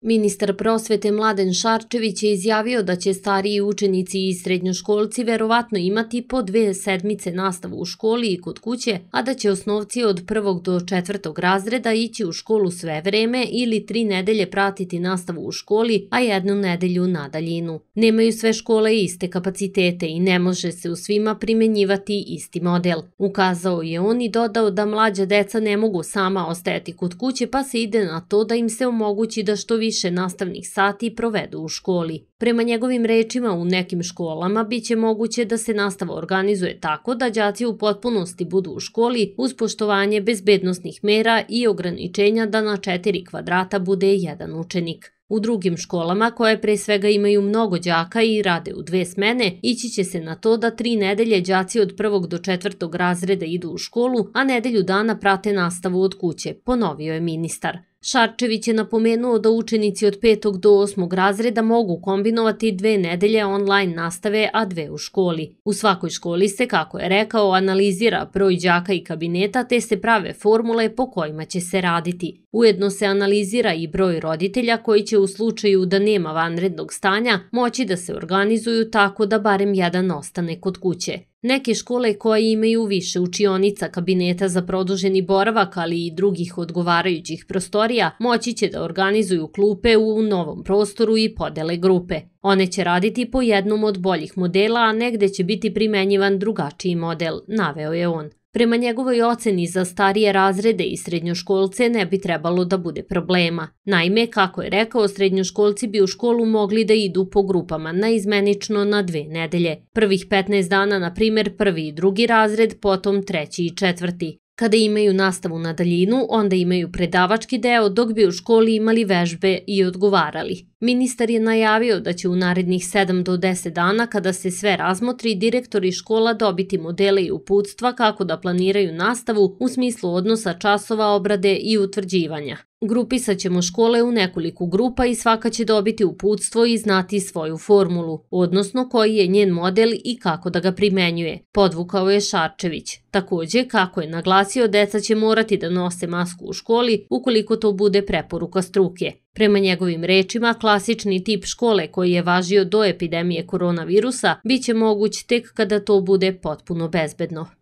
Ministar prosvete Mladen Šarčević je izjavio da će stariji učenici i srednjoškolci verovatno imati po dve sedmice nastavu u školi i kod kuće, a da će osnovci od prvog do četvrtog razreda ići u školu sve vreme ili tri nedelje pratiti nastavu u školi, a jednu nedelju na daljinu. Nemaju sve škole iste kapacitete i ne može se u svima primenjivati isti model. Ukazao je on i dodao da mlađa deca ne mogu sama ostajati kod kuće pa se ide na to da im se omogući da što više više nastavnih sati provedu u školi. Prema njegovim rečima, u nekim školama biće moguće da se nastava organizuje tako da đaci u potpunosti budu u školi uz poštovanje bezbednostnih mera i ograničenja da na četiri kvadrata bude jedan učenik. U drugim školama, koje pre svega imaju mnogo đaka i rade u dve smene, ići će se na to da tri nedelje đaci od prvog do četvrtog razreda idu u školu, a nedelju dana prate nastavu od kuće, ponovio je ministar. Šarčević je napomenuo da učenici od petog do osmog razreda mogu kombinovati dve nedelje online nastave, a dve u školi. U svakoj školi se, kako je rekao, analizira broj đaka i kabineta te se prave formule po kojima će se raditi. Ujedno se analizira i broj roditelja koji će u slučaju da nema vanrednog stanja moći da se organizuju tako da barem jedan ostane kod kuće. Neke škole koje imaju više učionica, kabineta za produženi boravak, ali i drugih odgovarajućih prostorija, moći će da organizuju klupe u novom prostoru i podele grupe. One će raditi po jednom od boljih modela, a negde će biti primenjivan drugačiji model, naveo je on. Prema njegovoj oceni za starije razrede i srednjoškolce ne bi trebalo da bude problema. Naime, kako je rekao, srednjoškolci bi u školu mogli da idu po grupama na izmenično na dve nedelje. Prvih 15 dana, na primer, prvi i drugi razred, potom treći i četvrti. Kada imaju nastavu na daljinu, onda imaju predavački deo dok bi u školi imali vežbe i odgovarali. Ministar je najavio da će u narednih 7 do 10 dana, kada se sve razmotri, direktori škola dobiti modele i uputstva kako da planiraju nastavu u smislu odnosa časova obrade i utvrđivanja. Grupisat ćemo škole u nekoliko grupa i svaka će dobiti uputstvo i znati svoju formulu, odnosno koji je njen model i kako da ga primenjuje, podvukao je Šarčević. Takođe, kako je naglasio, deca će morati da nose masku u školi ukoliko to bude preporuka struke. Prema njegovim rečima, klasični tip škole koji je važio do epidemije koronavirusa biće moguć tek kada to bude potpuno bezbedno.